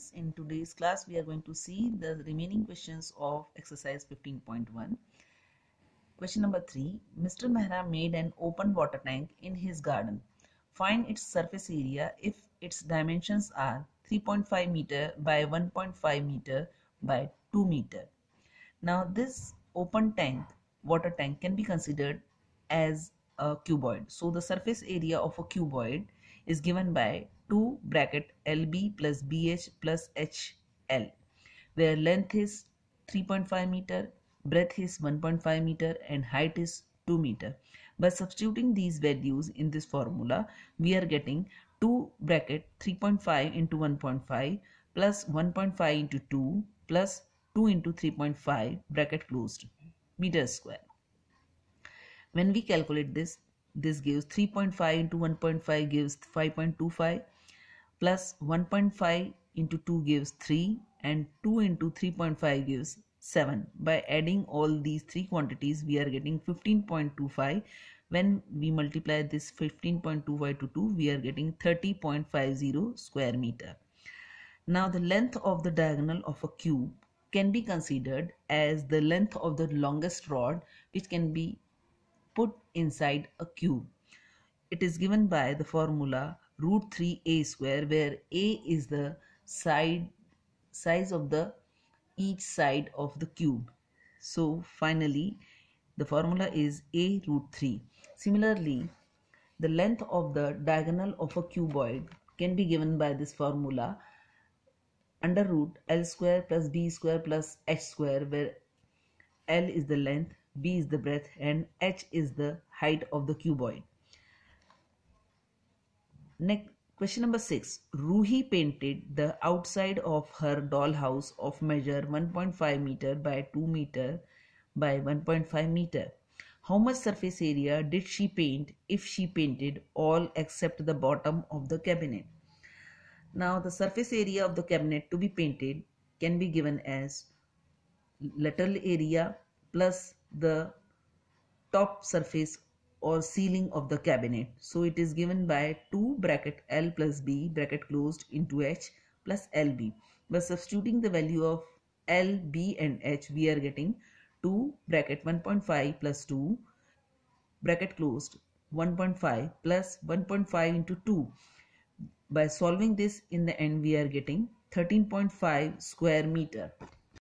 questions. In today's class, we are going to see the remaining questions of exercise 15.1. Question number 3. Mr. Mehra made an open water tank in his garden. Find its surface area if its dimensions are 3.5 meter by 1.5 meter by 2 meter. Now this open tank, water tank can be considered as a cuboid. So the surface area of a cuboid is given by 2 bracket LB plus BH plus HL where length is 3.5 meter, breadth is 1.5 meter and height is 2 meter. By substituting these values in this formula, we are getting 2 bracket 3.5 into 1.5 plus 1.5 into 2 plus 2 into 3.5 bracket closed meter square. When we calculate this, this gives 3.5 into 1.5 gives 5.25 plus 1.5 into 2 gives 3 and 2 into 3.5 gives 7 by adding all these three quantities we are getting 15.25 when we multiply this 15.25 to 2 we are getting 30.50 square meter now the length of the diagonal of a cube can be considered as the length of the longest rod which can be put inside a cube. It is given by the formula root 3a square where a is the side size of the each side of the cube. So finally the formula is a root 3. Similarly the length of the diagonal of a cuboid can be given by this formula under root l square plus b square plus h square where l is the length b is the breadth and h is the height of the cuboid. Next, question number 6. Ruhi painted the outside of her dollhouse of measure 1.5 meter by 2 meter by 1.5 meter. How much surface area did she paint if she painted all except the bottom of the cabinet? Now the surface area of the cabinet to be painted can be given as lateral area plus the top surface or ceiling of the cabinet. So it is given by 2 bracket L plus B bracket closed into H plus LB. By substituting the value of L, B and H we are getting 2 bracket 1.5 plus 2 bracket closed 1.5 plus 1.5 into 2. By solving this in the end we are getting 13.5 square meter.